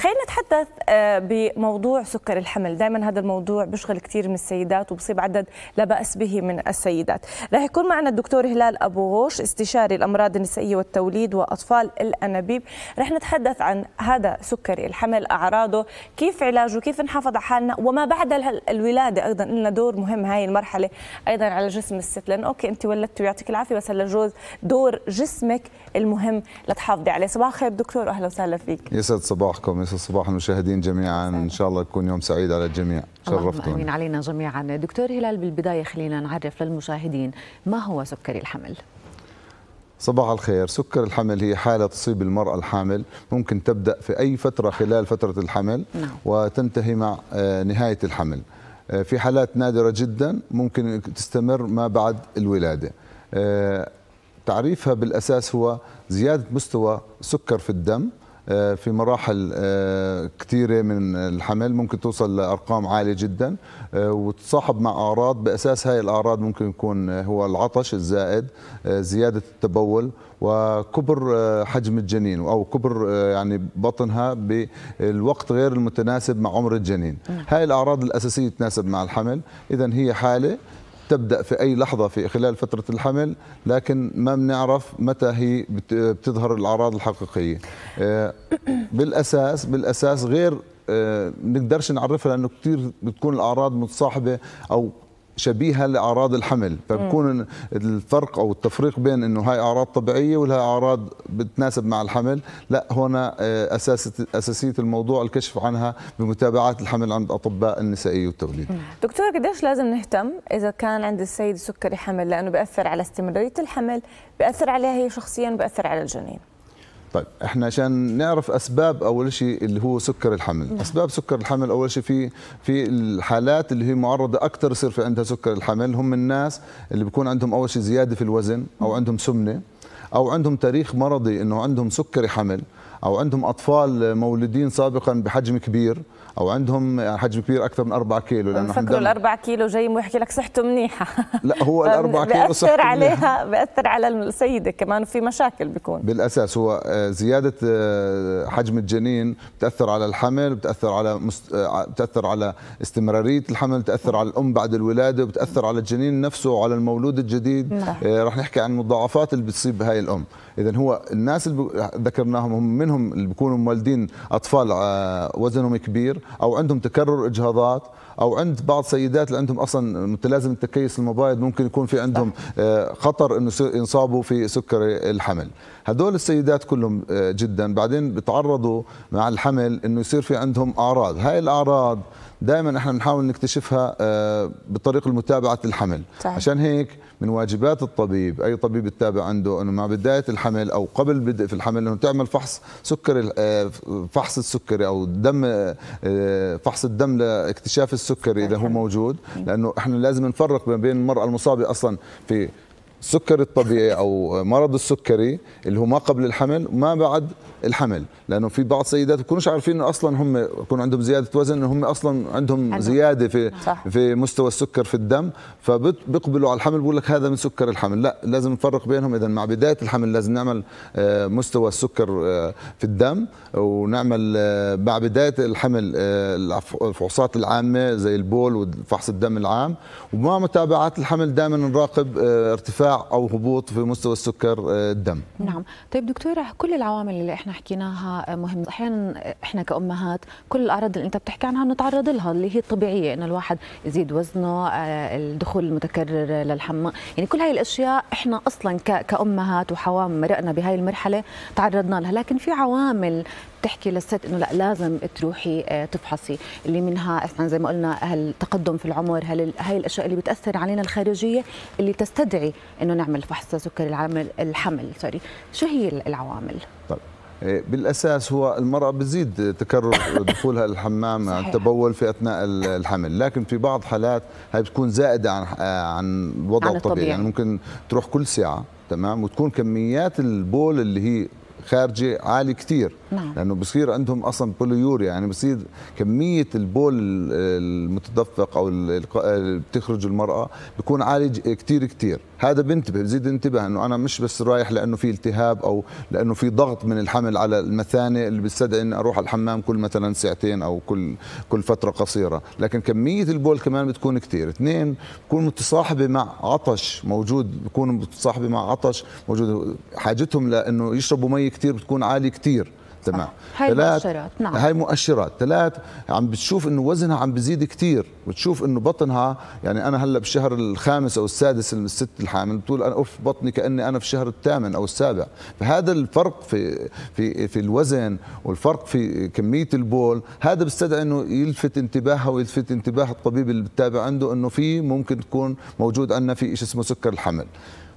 خلينا نتحدث آه، بموضوع سكر الحمل دائما هذا الموضوع بشغل كثير من السيدات وبصيب عدد لا بأس به من السيدات راح يكون معنا الدكتور هلال أبو غوش استشاري الأمراض النسائية والتوليد وأطفال الأنابيب راح نتحدث عن هذا سكر الحمل أعراضه كيف علاجه كيف نحافظ على حالنا وما بعد الولادة أيضا لنا دور مهم هاي المرحلة أيضا على جسم الست لأن أوكي أنت ولدت ويعطيك العافية بس هلا جوز دور جسمك المهم لتحافظي عليه صباح الخير دكتور أهلا وسهلا فيك يسعد صباحكم يسعد صباح المشاهدين جميعا ان شاء الله يكون يوم سعيد على الجميع شرفتونا امين علينا جميعا دكتور هلال بالبدايه خلينا نعرف للمشاهدين ما هو سكري الحمل صباح الخير سكر الحمل هي حالة تصيب المرأة الحامل ممكن تبدأ في أي فترة خلال فترة الحمل نعم. وتنتهي مع آه، نهاية الحمل آه، في حالات نادرة جدا ممكن تستمر ما بعد الولادة آه، تعريفها بالأساس هو زيادة مستوى سكر في الدم آه، في مراحل آه، كثيره من الحمل ممكن توصل لارقام عاليه جدا آه، وتصاحب مع اعراض باساس هاي الاعراض ممكن يكون هو العطش الزائد زياده التبول وكبر حجم الجنين او كبر يعني بطنها بالوقت غير المتناسب مع عمر الجنين هاي الاعراض الاساسيه تناسب مع الحمل اذا هي حاله تبدا في اي لحظه في خلال فتره الحمل لكن ما بنعرف متى هي بتظهر الاعراض الحقيقيه آه، بالاساس بالاساس غير آه، نقدرش نعرفها لانه كثير بتكون الاعراض متصاحبه او شبيهه لاعراض الحمل فبكون الفرق او التفريق بين انه هاي اعراض طبيعيه ولها اعراض بتناسب مع الحمل لا هنا آه، اساس اساسيه الموضوع الكشف عنها بمتابعات الحمل عند اطباء النسائي والتوليد دكتور قديش لازم نهتم اذا كان عند السيد سكري حمل لانه بياثر على استمراريه الحمل بياثر عليها هي شخصيا بأثر على الجنين طيب احنا عشان نعرف اسباب اول شيء اللي هو سكر الحمل نعم. اسباب سكر الحمل اول شيء في في الحالات اللي هي معرضه اكثر يصير في عندها سكر الحمل هم الناس اللي بيكون عندهم اول شيء زياده في الوزن او عندهم سمنه او عندهم تاريخ مرضي انه عندهم سكري حمل او عندهم اطفال مولودين سابقا بحجم كبير او عندهم حجم كبير اكثر من 4 كيلو لانه فكروا 4 كيلو جاي ويحكي لك صحته منيحه لا هو ال 4 كيلو صحته بياثر عليها بياثر على السيده كمان في مشاكل بيكون بالاساس هو آه، زياده آه، حجم الجنين بتاثر على الحمل بتاثر على مست... آه، بتاثر على استمراريه الحمل بتاثر على الام بعد الولاده بتاثر على الجنين نفسه وعلى المولود الجديد نعم. رح نحكي عن المضاعفات اللي بتصيب هاي الام اذا هو الناس اللي ذكرناهم هم منهم اللي بيكونوا مولدين اطفال وزنهم كبير او عندهم تكرر اجهاضات او عند بعض السيدات اللي عندهم اصلا متلازمه تكيس المبايض ممكن يكون في عندهم آه، خطر انه ينصابوا في سكري الحمل هدول السيدات كلهم آه، جدا بعدين بتعرضوا مع الحمل انه يصير في عندهم اعراض هاي الاعراض دائما احنا بنحاول نكتشفها آه، بطريق متابعه الحمل صحيح. عشان هيك من واجبات الطبيب اي طبيب يتابع عنده انه مع بدايه الحمل او قبل البدء في الحمل انه تعمل فحص سكري فحص السكري او دم فحص الدم لاكتشاف السكري السكري اذا هو موجود لانه احنا لازم نفرق ما بين المراه المصابه اصلا في السكر الطبيعي او مرض السكري اللي هو ما قبل الحمل وما بعد الحمل لانه في بعض السيدات بيكونوش عارفين انه اصلا هم يكون عندهم زياده وزن انه هم اصلا عندهم زياده في في مستوى السكر في الدم فبيقبلوا على الحمل بيقول لك هذا من سكر الحمل لا لازم نفرق بينهم اذا مع بدايه الحمل لازم نعمل آه، مستوى السكر آه، في الدم ونعمل آه، مع بدايه الحمل الفحوصات العامه زي البول وفحص الدم العام ومع متابعه الحمل دائما نراقب ارتفاع او هبوط في مستوى السكر آه، الدم نعم طيب دكتوره كل العوامل اللي احنا حكيناها آه، مهمه احيانا آه، احنا كامهات كل الاعراض اللي انت بتحكي عنها نتعرض لها اللي هي الطبيعيه انه الواحد يزيد وزنه الدخول المتكرر للحمام يعني كل هاي الاشياء احنا اصلا كامهات وحوام مرقنا بهاي المرحله تعرضنا لها لكن في عوامل بتحكي للست انه لا لازم تروحي تفحصي اللي منها مثلا زي ما قلنا هل التقدم في العمر هل هاي الاشياء اللي بتاثر علينا الخارجيه اللي تستدعي انه نعمل فحص سكري العمل الحمل سوري شو هي العوامل طيب إيه، بالاساس هو المراه بتزيد تكرر دخولها للحمام التبول في اثناء الحمل لكن في بعض حالات هي بتكون زائده عن عن الوضع عن الطبيعي يعني ممكن تروح كل ساعه تمام وتكون كميات البول اللي هي خارجه عالي كثير نعم. لانه بصير عندهم اصلا بوليوريا يعني بصير كميه البول المتدفق او اللي بتخرج المراه بيكون عالي كثير كثير هذا بنتبه بزيد انتباه انه انا مش بس رايح لانه في التهاب او لانه في ضغط من الحمل على المثانه اللي بيستدعي اني اروح على الحمام كل مثلا ساعتين او كل كل فتره قصيره لكن كميه البول كمان بتكون كثير اثنين بكون متصاحبه مع عطش موجود بكون متصاحبه مع عطش موجود حاجتهم لانه يشربوا مي كثير بتكون عالي كثير تمام هاي مؤشرات نعم هاي مؤشرات ثلاث عم بتشوف انه وزنها عم بزيد كثير بتشوف انه بطنها يعني انا هلا بالشهر الخامس او السادس الست الحامل بتقول انا اوف بطني كاني انا في الشهر الثامن او السابع فهذا الفرق في في في الوزن والفرق في كميه البول هذا بيستدعي انه يلفت انتباهها ويلفت انتباه الطبيب اللي بتتابع عنده انه في ممكن تكون موجود عندنا في شيء اسمه سكر الحمل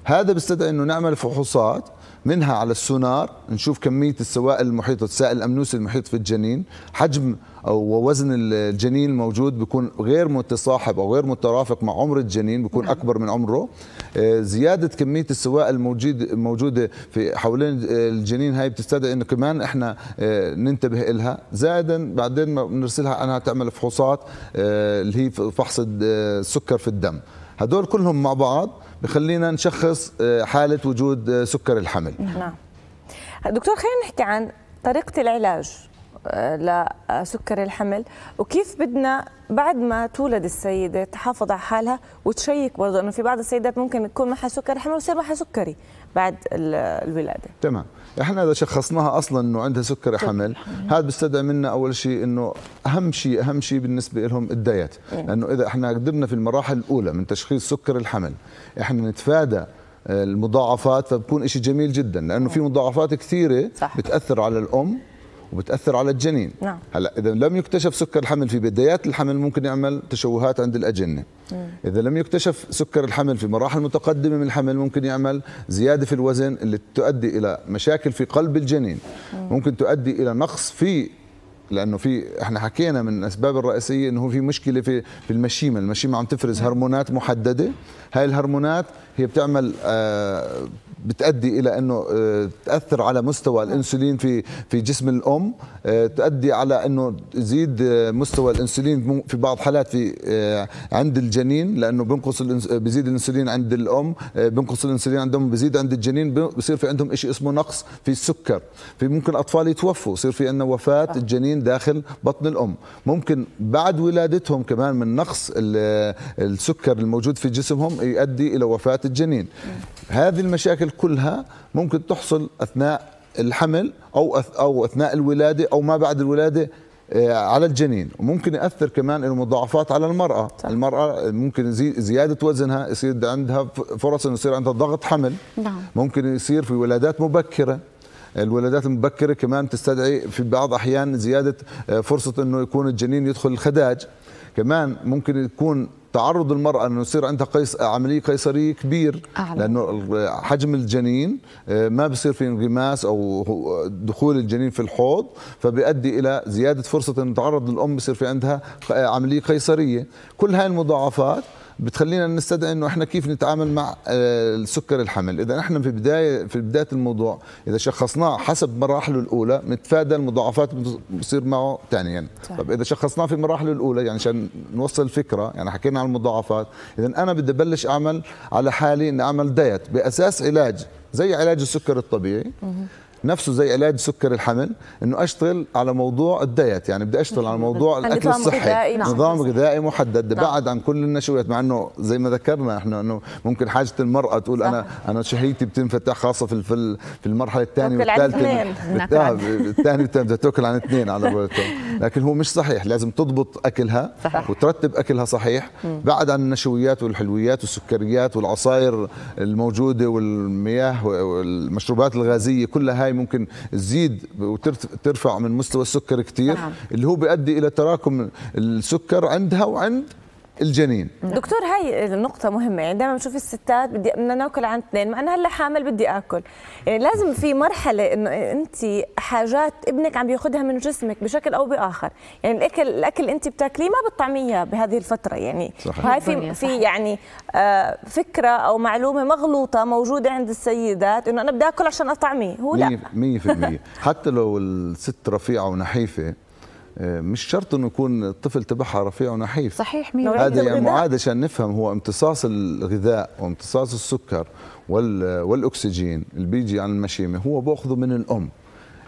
هذا بيستدعي انه نعمل فحوصات منها على السونار نشوف كميه السوائل المحيطه السائل الامنوسي المحيط في الجنين حجم او وزن الجنين الموجود بيكون غير متصاحب او غير مترافق مع عمر الجنين بيكون نعم. اكبر من عمره آه، زياده كميه السوائل الموجود موجوده في حوالين الجنين هاي بتستدعي انه كمان احنا آه، ننتبه لها زائدا بعدين بنرسلها انها تعمل فحوصات آه، اللي هي فحص السكر في الدم هدول كلهم مع بعض بخلينا نشخص آه، حاله وجود آه، سكر الحمل نعم دكتور خلينا نحكي عن طريقه العلاج لسكري الحمل وكيف بدنا بعد ما تولد السيده تحافظ على حالها وتشيك برضه انه في بعض السيدات ممكن تكون معها سكر حمل ويصير معها سكري بعد الولاده تمام احنا اذا شخصناها اصلا انه عندها سكري طيب. حمل هذا بيستدعي منا اول شيء انه اهم شيء اهم شيء بالنسبه لهم الدايت إيه. لانه اذا احنا قدرنا في المراحل الاولى من تشخيص سكر الحمل احنا نتفادى المضاعفات فبكون شيء جميل جدا لانه في إيه. مضاعفات كثيره صح. بتاثر على الام وبتاثر على الجنين نعم. هلا اذا لم يكتشف سكر الحمل في بدايات الحمل ممكن يعمل تشوهات عند الاجنه مم. اذا لم يكتشف سكر الحمل في مراحل متقدمه من الحمل ممكن يعمل زياده في الوزن اللي تؤدي الى مشاكل في قلب الجنين مم. ممكن تؤدي الى نقص في لانه في احنا حكينا من الاسباب الرئيسيه انه في مشكله في في المشيمه، المشيمه عم تفرز نعم. هرمونات محدده، هاي الهرمونات هي بتعمل آه، بتؤدي الى انه آه، تاثر على مستوى نعم. الانسولين في في جسم الام، آه، تؤدي على انه تزيد مستوى الانسولين في بعض حالات في عند الجنين لانه بنقص بزيد الانسولين عند الام، بنقص الانسولين عند الام بزيد عند الجنين بصير في عندهم شيء اسمه نقص في السكر، في ممكن اطفال يتوفوا، يصير في عندنا وفاه الجنين سنين داخل بطن الام ممكن بعد ولادتهم كمان من نقص السكر الموجود في جسمهم يؤدي الى وفاه الجنين هذه المشاكل كلها ممكن تحصل اثناء الحمل او او اثناء الولاده او ما بعد الولاده آه، على الجنين وممكن ياثر كمان المضاعفات على المراه صح. المراه ممكن زياده وزنها يصير عندها فرص انه يصير عندها ضغط حمل نعم. ممكن يصير في ولادات مبكره الولادات المبكره كمان تستدعي في بعض احيان زياده آه، فرصه انه يكون الجنين يدخل الخداج كمان ممكن يكون تعرض المرأة أنه يصير عندها قيص عملية قيصرية كبير أعلى. لأنه حجم الجنين آه، ما بصير في انغماس أو دخول الجنين في الحوض فبيؤدي إلى زيادة فرصة أن تعرض الأم بصير في عندها آه، عملية قيصرية كل هاي المضاعفات بتخلينا نستدعي انه احنا كيف نتعامل مع آه، السكر الحمل اذا احنا في بدايه في بدايه الموضوع اذا شخصناه حسب مراحله الاولى نتفادى المضاعفات بتصير معه ثانيا طب اذا شخصناه في مراحله الاولى يعني عشان نوصل فكره يعني حكينا عن المضاعفات اذا انا بدي ابلش اعمل على حالي اني اعمل دايت باساس علاج زي علاج السكر الطبيعي نفسه زي علاج سكر الحمل انه اشتغل على موضوع الدايت يعني بدي اشتغل على موضوع نعم. الاكل الصحي نعم. نظام غذائي محدد نعم. بعد عن كل النشويات مع انه زي ما ذكرنا احنا انه ممكن حاجه المراه تقول انا انا شهيتي بتنفتح خاصه في في المرحله الثانيه والثالثه الثانيه والثالثه تاكل عن اثنين على قولتهم لكن هو مش صحيح لازم تضبط اكلها صح. وترتب اكلها صحيح بعد عن النشويات والحلويات والسكريات والعصاير الموجوده والمياه والمشروبات الغازيه كلها هاي هاي ممكن تزيد وترفع من مستوى السكر كثير نعم. اللي هو بيؤدي الى تراكم السكر عندها وعند الجنين دكتور هاي النقطة مهمة يعني دائما بنشوف الستات بدي بدنا ناكل عن اثنين ما أنا هلا حامل بدي آكل يعني لازم في مرحلة إنه أنت حاجات ابنك عم بياخذها من جسمك بشكل أو بآخر يعني الأكل الأكل أنت بتاكليه ما بتطعميه بهذه الفترة يعني صحيح. هاي في في يعني آه، فكرة أو معلومة مغلوطة موجودة عند السيدات إنه أنا بدي آكل عشان أطعميه هو لا 100% حتى لو الست رفيعة ونحيفة آه، مش شرط انه يكون الطفل تبعها رفيع ونحيف صحيح مين هذا يعني عشان نفهم هو امتصاص الغذاء وامتصاص السكر والاكسجين اللي بيجي عن المشيمه هو باخذه من الام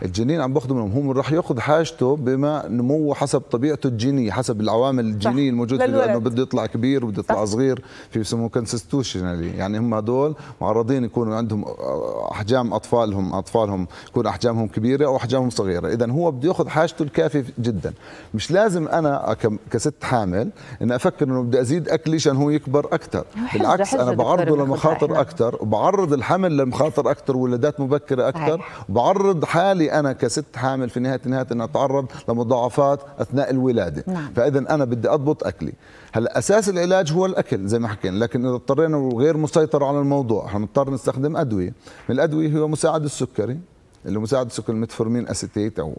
الجنين عم باخذه منهم هو راح ياخذ حاجته بما نموه حسب طبيعته الجينيه حسب العوامل الجينيه الموجوده لانه بده يطلع كبير وبده يطلع صغير في بسموه كونستيوشنالي يعني هم هدول معرضين يكونوا عندهم آه، احجام اطفالهم اطفالهم يكون احجامهم كبيره او احجامهم صغيره اذا هو بده ياخذ حاجته الكافيه جدا مش لازم انا كست حامل ان افكر انه بدي ازيد اكلي عشان هو يكبر اكثر بالعكس انا بعرضه لمخاطر اكثر وبعرض الحمل لمخاطر اكثر ولادات مبكره اكثر وبعرض حالي لي انا كست حامل في نهايه النهايه ان اتعرض لمضاعفات اثناء الولاده نعم. فاذا انا بدي اضبط اكلي هلا اساس العلاج هو الاكل زي ما حكينا لكن اذا اضطرينا وغير مسيطر على الموضوع حنضطر نستخدم ادويه من الادويه هو مساعد السكري اللي مساعد السكري المتفورمين اسيتيت او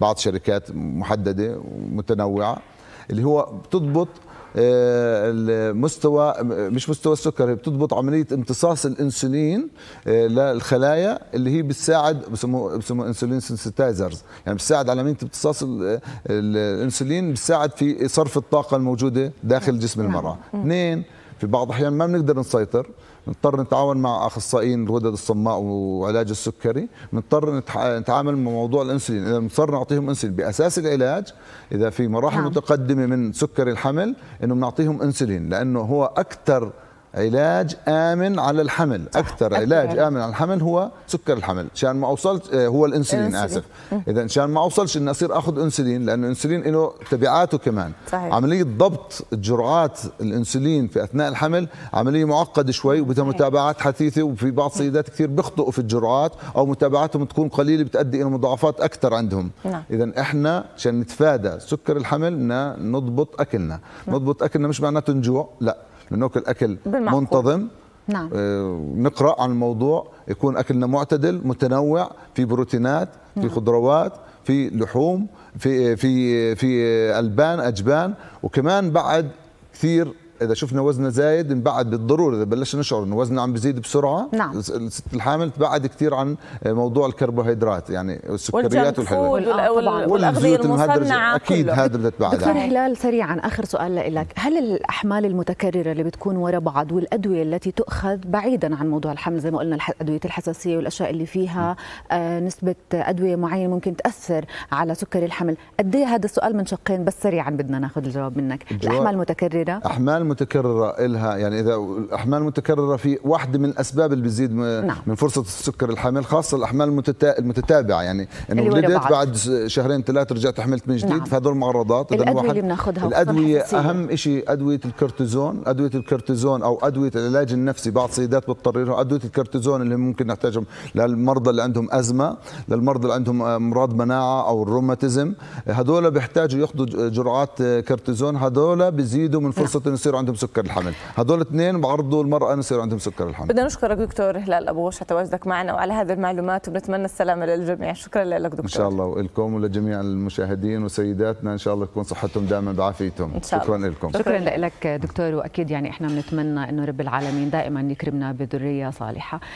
بعض شركات محدده ومتنوعه اللي هو بتضبط آه، المستوى مش مستوى السكر بتضبط عمليه امتصاص الانسولين آه، للخلايا اللي هي بتساعد بسموه بسموه انسولين سنسيتايزرز يعني بتساعد على عمليه امتصاص الانسولين بتساعد في صرف الطاقه الموجوده داخل جسم المراه نعم. اثنين في بعض الاحيان ما بنقدر نسيطر بنضطر نتعاون مع اخصائيين الغدد الصماء وعلاج السكري بنضطر نتعامل مع موضوع الانسولين اذا بنضطر نعطيهم انسولين باساس العلاج اذا في مراحل نعم. متقدمه من سكري الحمل انه بنعطيهم انسولين لانه هو اكثر علاج امن على الحمل صح. اكثر علاج امن على الحمل هو سكر الحمل عشان ما اوصلت آه، هو الانسولين اسف اذا عشان ما اوصلش اني اصير اخذ انسولين لانه الانسولين له تبعاته كمان صحيح. عمليه ضبط جرعات الانسولين في اثناء الحمل عمليه معقده شوي وبدها متابعات حثيثه وفي بعض السيدات كثير بيخطئوا في الجرعات او متابعتهم تكون قليله بتؤدي الى مضاعفات اكثر عندهم نعم. اذا احنا عشان نتفادى سكر الحمل بدنا نضبط اكلنا نضبط اكلنا مش معناته نجوع لا ناكل اكل بالمعقول. منتظم نعم. آه، نقرا عن الموضوع يكون اكلنا معتدل متنوع في بروتينات نعم. في خضروات في لحوم في في في البان اجبان وكمان بعد كثير اذا شفنا وزنا زايد نبعد بالضروره اذا بلشنا نشعر انه وزنا عم بيزيد بسرعه نعم الست الحامل تبعد كثير عن موضوع الكربوهيدرات يعني السكريات والحلويات آه، والاغذيه المصنعه اكيد هذا بدها تبعد دكتور هلال سريعا اخر سؤال لك هل الاحمال المتكرره اللي بتكون ورا بعض والادويه التي تؤخذ بعيدا عن موضوع الحمل زي ما قلنا ادويه الحساسيه والاشياء اللي فيها آه، نسبه ادويه معينه ممكن تاثر على سكري الحمل قد إيه هذا السؤال من شقين بس سريعا بدنا ناخذ الجواب منك الاحمال المتكرره احمال متكرره لها يعني اذا الاحمال المتكرره في واحده من الاسباب اللي بتزيد نعم. من فرصه السكر الحامل خاصه الاحمال المتتا... المتتابعه يعني انه ولدت بعد شهرين ثلاثه رجعت حملت من جديد نعم. فهذول معرضات اذا الادويه اللي بناخذها الادويه اهم شيء ادويه الكورتيزون ادويه الكورتيزون او ادويه العلاج النفسي بعض السيدات بتضطرر ادويه الكورتيزون اللي ممكن نحتاجهم للمرضى اللي عندهم ازمه للمرضى اللي عندهم امراض آه، مناعه او الروماتيزم هذول بيحتاجوا ياخذوا جرعات آه، كورتيزون هذول بيزيدوا من نعم. فرصه نعم. يصير عندهم سكر الحمل هذول اثنين بعرضوا المرأة انه يصير عندهم سكر الحمل بدنا نشكرك دكتور هلال أبو غوش على تواجدك معنا وعلى هذه المعلومات وبنتمنى السلامة للجميع شكرا لك دكتور إن شاء الله ولكم ولجميع المشاهدين وسيداتنا إن شاء الله تكون صحتهم دائما بعافيتهم إن شاء الله. شكرا لكم شكرا لك دكتور وأكيد يعني إحنا بنتمنى أنه رب العالمين دائما يكرمنا بذرية صالحة